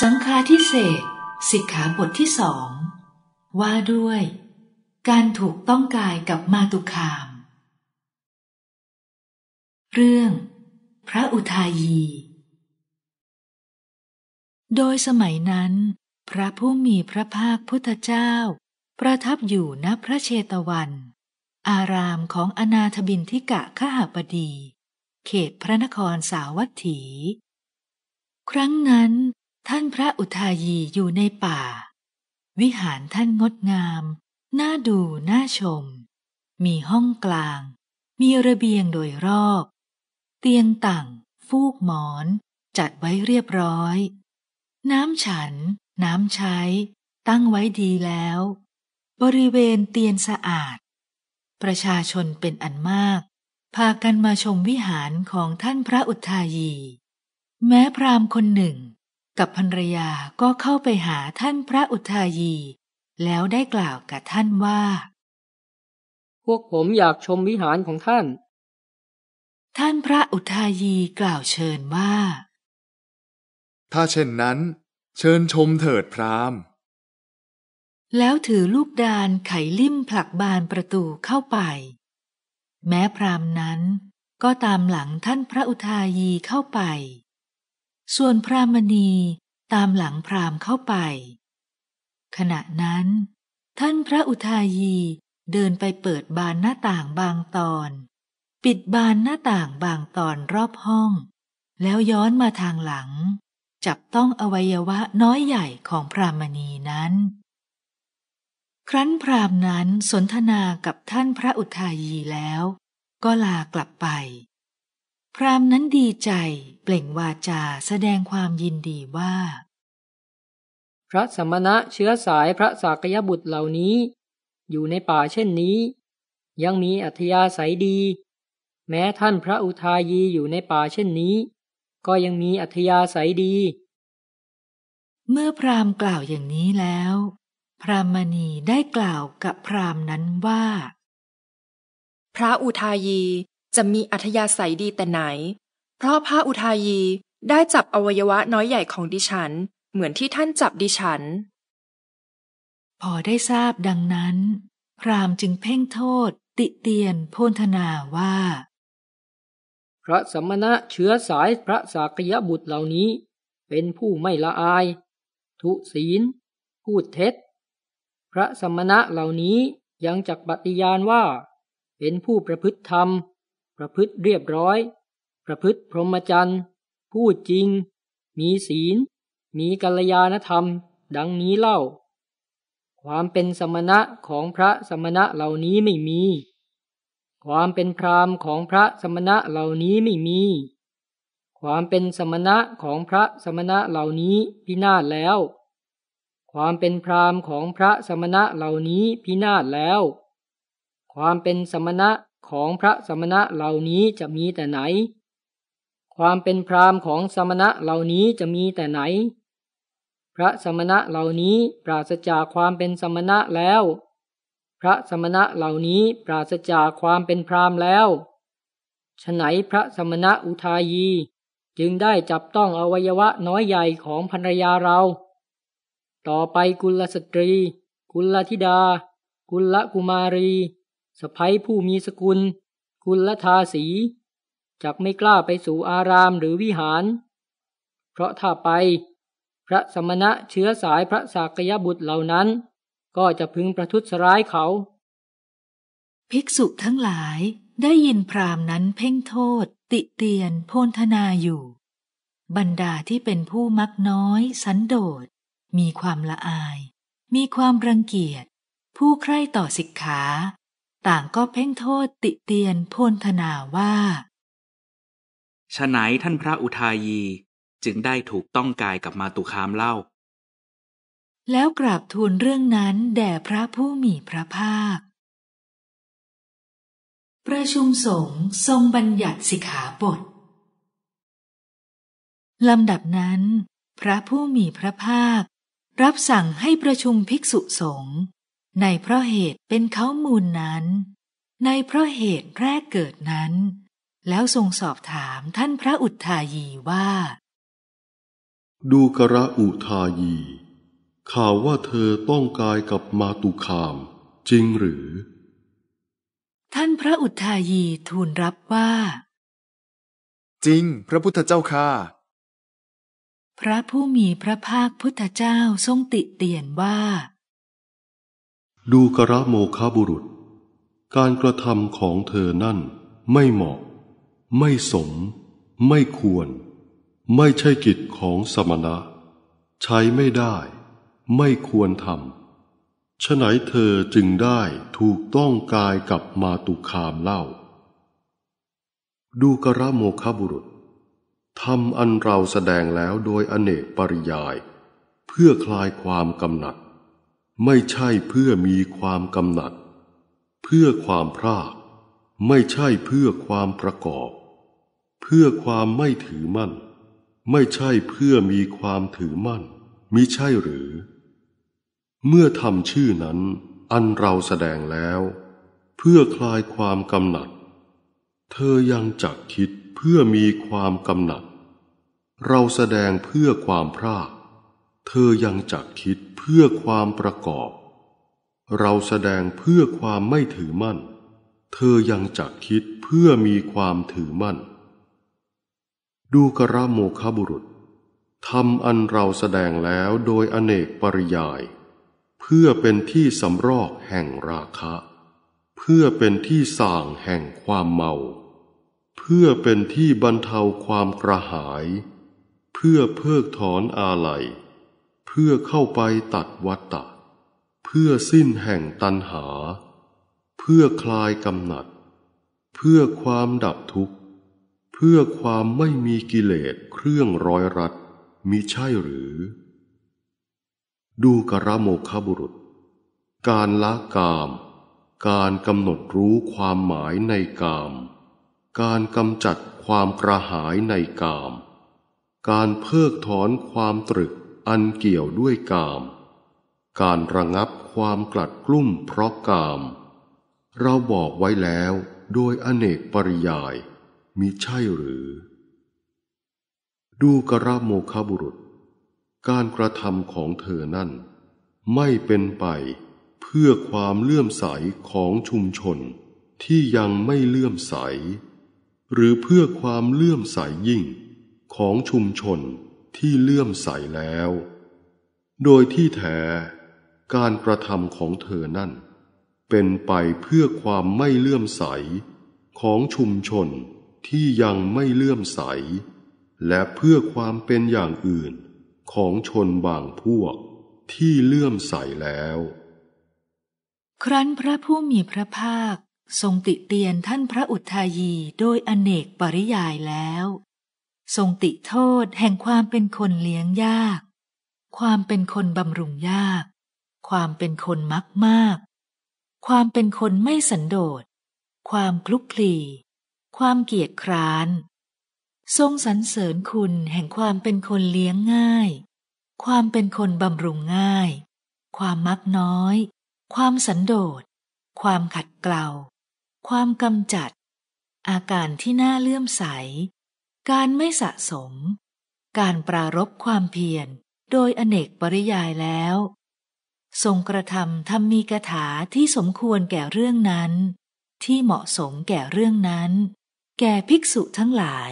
สังฆาทิเศษสิกขาบทที่สอง ว่าด้วย การถูกต้องกายกับมาตุคาม เรื่อง พระอุทายี โดยสมัยนั้น พระผู้มีพระภาคพุทธเจ้า ประทับอยู่ณพระเชตวัน อารามของอนาถบินทิกะขหาปดี เขตพระนครสาวัตถี ครั้งนั้นท่านพระอุทายีอยู่ในป่า วิหารท่านงดงาม น่าดูน่าชม มีห้องกลาง มีระเบียงโดยรอบ เตียงต่าง ฟูกหมอน จัดไว้เรียบร้อย น้ำฉันน้ำใช้ ตั้งไว้ดีแล้ว บริเวณเตียนสะอาด ประชาชนเป็นอันมาก พากันมาชมวิหารของท่านพระอุทายี แม้พราหมณ์คนหนึ่งกับภรรยาก็เข้าไปหาท่านพระอุทายี แล้วได้กล่าวกับท่านว่า พวกผมอยากชมวิหารของท่าน ท่านพระอุทายีกล่าวเชิญว่า ถ้าเช่นนั้นเชิญชมเถิดพราหมณ์ แล้วถือลูกดานไขลิ่มผลักบานประตูเข้าไป แม้พราหมณ์นั้นก็ตามหลังท่านพระอุทายีเข้าไปส่วนพรามณีตามหลังพรามเข้าไป ขณะนั้น ท่านพระอุทายีเดินไปเปิดบานหน้าต่างบางตอน ปิดบานหน้าต่างบางตอนรอบห้อง แล้วย้อนมาทางหลัง จับต้องอวัยวะน้อยใหญ่ของพรามณีนั้น ครั้นพรามนั้นสนทนากับท่านพระอุทายีแล้วก็ลากลับไปพรามนั้นดีใจเปล่งวาจาแสดงความยินดีว่าพระสมณะเชื้อสายพระสากยบุตรเหล่านี้ อยู่ในป่าเช่นนี้ ยังมีอัธยาศัยดี แม้ท่านพระอุทายีอยู่ในป่าเช่นนี้ ก็ยังมีอัธยาศัยดี เมื่อพรามกล่าวอย่างนี้แล้ว พรามณีได้กล่าวกับพรามนั้นว่า พระอุทายีจะมีอัธยาศัยดีแต่ไหน เพราะพระอุทายี ได้จับอวัยวะน้อยใหญ่ของดิฉันเหมือนที่ท่านจับดิฉัน พอได้ทราบดังนั้น พรามจึงเพ่งโทษติเตียนโพนธนาว่าพระสมณะเชื้อสายพระสากยบุตรเหล่านี้ เป็นผู้ไม่ละอายทุศีล พูดเท็จ พระสมณะเหล่านี้ยังจักปฏิญาณว่า เป็นผู้ประพฤติธรรมประพฤติเรียบร้อย ประพฤติพรหมจรรย์พูดจริง มีศีล มีกัลยาณธรรม ดังนี้เล่า ความเป็นสมณะของพระสมณะเหล่านี้ไม่มี ความเป็นพราหมณ์ของพระสมณะเหล่านี้ไม่มี ความเป็นสมณะของพระสมณะเหล่านี้พินาศแล้ว ความเป็นพราหมณ์ของพระสมณะเหล่านี้พินาศแล้ว ความเป็นสมณะของพระสมณะเหล่านี้จะมีแต่ไหน ความเป็นพราหมณ์ของสมณะเหล่านี้จะมีแต่ไหน พระสมณะเหล่านี้ปราศจากความเป็นสมณะแล้ว พระสมณะเหล่านี้ปราศจากความเป็นพราหมณ์แล้ว ฉไหน พระสมณะอุทายีจึงได้จับต้องอวัยวะน้อยใหญ่ของภรรยาเรา ต่อไปกุลสตรี กุลธิดา กุลกุมารีสะพ้ยผู้มีสกุล คุณละทาสีจักไม่กล้าไปสู่อารามหรือวิหาร เพราะถ้าไป พระสมณะเชื้อสายพระสากยบุตรเหล่านั้น ก็จะพึงประทุษร้ายเขา ภิกษุทั้งหลายได้ยินพรามนั้นเพ่งโทษ ติเตียน โพนธนาอยู่ บรรดาที่เป็นผู้มักน้อย สันโดษ มีความละอาย มีความรังเกียจผู้ใคร่ต่อสิกขาต่างก็เพ่งโทษติเตียนพพนธนาว่า ฉะไหนท่านพระอุทายี จึงได้ถูกต้องกายกับมาตุคามเล่า แล้วกราบทูลเรื่องนั้นแด่พระผู้มีพระภาค ประชุมสงฆ์ทรงบัญญัติสิกขาบท ลำดับนั้น พระผู้มีพระภาค รับสั่งให้ประชุมภิกษุสงฆ์ในเพราะเหตุเป็นเขามูลนั้น ในเพราะเหตุแรกเกิดนั้น แล้วทรงสอบถามท่านพระอุทายีว่า ดูกระอุทายี ข่าวว่าเธอต้องกายกับมาตุคาม จริงหรือ ท่านพระอุทายีทูลรับว่า จริงพระพุทธเจ้าค่ะ พระผู้มีพระภาคพุทธเจ้าทรงติเตียนว่าดูกระโมคาบุรุษ การกระทำของเธอนั่นไม่เหมาะ ไม่สม ไม่ควร ไม่ใช่กิจของสมณะ ใช้ไม่ได้ ไม่ควรทำฉะไหนเธอจึงได้ถูกต้องกายกับมาตุคามเล่า ดูกระโมคาบุรุษทำอันเราแสดงแล้วโดยอเนกปริยาย เพื่อคลายความกำหนัดไม่ใช่เพื่อมีความกำหนัด เพื่อความพรากไม่ใช่เพื่อความประกอบ เพื่อความไม่ถือมั่น ไม่ใช่เพื่อมีความถือมั่นมิใช่หรือ เมื่อทำชื่อนั้น อันเราแสดงแล้ว เพื่อคลายความกำหนัด เธอยังจักคิดเพื่อมีความกำหนัด เราแสดงเพื่อความพรากเธอยังจักคิดเพื่อความประกอบ เราแสดงเพื่อความไม่ถือมั่น เธอยังจักคิดเพื่อมีความถือมั่น ดูกระโมคบุรุษ ทำอันเราแสดงแล้วโดยอเนกปริยาย เพื่อเป็นที่สำรอกแห่งราคะ เพื่อเป็นที่ส่างแห่งความเมา เพื่อเป็นที่บรรเทาความกระหาย เพื่อเพิกถอนอาลัยเพื่อเข้าไปตัดวัตตะเพื่อสิ้นแห่งตันหา เพื่อคลายกำหนัด เพื่อความดับทุกข์ เพื่อความไม่มีกิเลสเครื่องร้อยรัดมิใช่หรือ ดูกระโมคบุรุษ การละกาม การกำหนดรู้ความหมายในกาม การกำจัดความกระหายในกาม การเพิกถอนความตรึกอันเกี่ยวด้วยกาม การระงับความกลัดกลุ้มเพราะกาม เราบอกไว้แล้วโดยอเนกปริยายมิใช่หรือ ดูกระโมคบุรุษ การกระทำของเธอนั่น ไม่เป็นไปเพื่อความเลื่อมใสของชุมชนที่ยังไม่เลื่อมใส หรือเพื่อความเลื่อมใสยิ่งของชุมชนที่เลื่อมใสแล้ว โดยที่แท้การกระทำของเธอนั่น เป็นไปเพื่อความไม่เลื่อมใส ของชุมชนที่ยังไม่เลื่อมใส และเพื่อความเป็นอย่างอื่นของชนบางพวกที่เลื่อมใสแล้ว ครั้นพระผู้มีพระภาคทรงติเตียนท่านพระอุทายีโดยอเนกปริยายแล้วทรงติโทษแห่งความเป็นคนเลี้ยงยาก ความเป็นคนบำรุงยาก ความเป็นคนมักมาก ความเป็นคนไม่สันโดษ ความคลุกคลี ความเกียจคร้าน ทรงสรรเสริญคุณแห่งความเป็นคนเลี้ยงง่าย ความเป็นคนบำรุงง่าย ความมักน้อย ความสันโดษ ความขัดเกลา ความกำจัด อาการที่น่าเลื่อมใสการไม่สะสม การปรารบความเพียรโดยอเนกปริยายแล้ว ทรงกระทำทำมีกถาที่สมควรแก่เรื่องนั้น ที่เหมาะสมแก่เรื่องนั้น แก่ภิกษุทั้งหลาย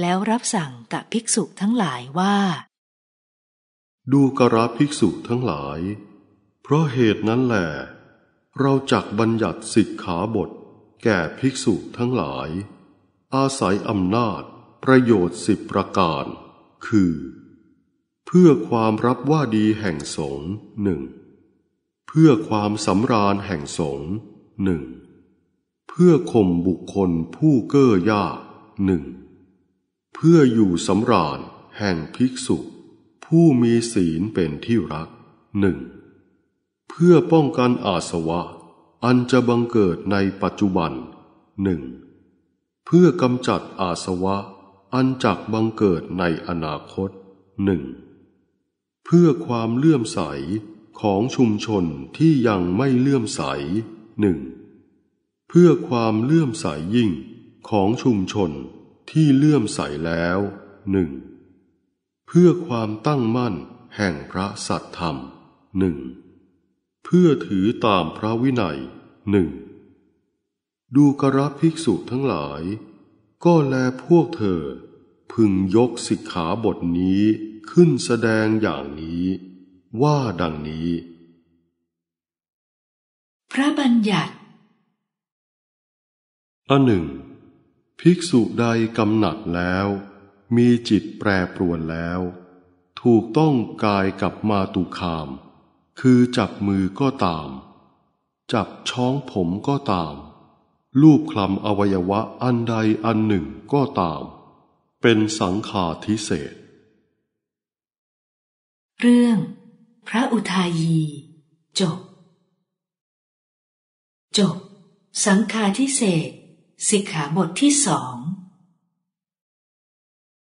แล้วรับสั่งกับภิกษุทั้งหลายว่า ดูกระภิกษุทั้งหลาย เพราะเหตุนั้นแหละเราจักบัญญัติสิกขาบท แก่ภิกษุทั้งหลาย อาศัยอำนาจประโยชน์สิบประการ คือ เพื่อความรับว่าดีแห่งสงฆ์หนึ่ง เพื่อความสำราญแห่งสงฆ์หนึ่ง เพื่อข่มบุคคลผู้เก้อยากหนึ่ง เพื่ออยู่สำราญแห่งภิกษุ ผู้มีศีลเป็นที่รักหนึ่ง เพื่อป้องกันอาสวะ อันจะบังเกิดในปัจจุบันหนึ่ง เพื่อกำจัดอาสวะอันจักบังเกิดในอนาคตหนึ่งเพื่อความเลื่อมใสของชุมชนที่ยังไม่เลื่อมใสหนึ่งเพื่อความเลื่อมใสยิ่งของชุมชนที่เลื่อมใสแล้วหนึ่งเพื่อความตั้งมั่นแห่งพระสัตธรรมหนึ่งเพื่อถือตามพระวินัยหนึ่งดูกระภิกษุทั้งหลายก็แลพวกเธอ พึงยกสิกขาบทนี้ขึ้นแสดงอย่างนี้ ว่าดังนี้ พระบัญญัติอันหนึ่ง ภิกษุใดกำหนัดแล้ว มีจิตแปรปรวนแล้ว ถูกต้องกายกับมาตุคาม คือจับมือก็ตาม จับช้องผมก็ตามรูปคลำอวัยวะอันใดอันหนึ่งก็ตาม เป็นสังขาทิเศษ เรื่องพระอุทายี จบ จบสังขาทิเศษสิกขาบทที่สอง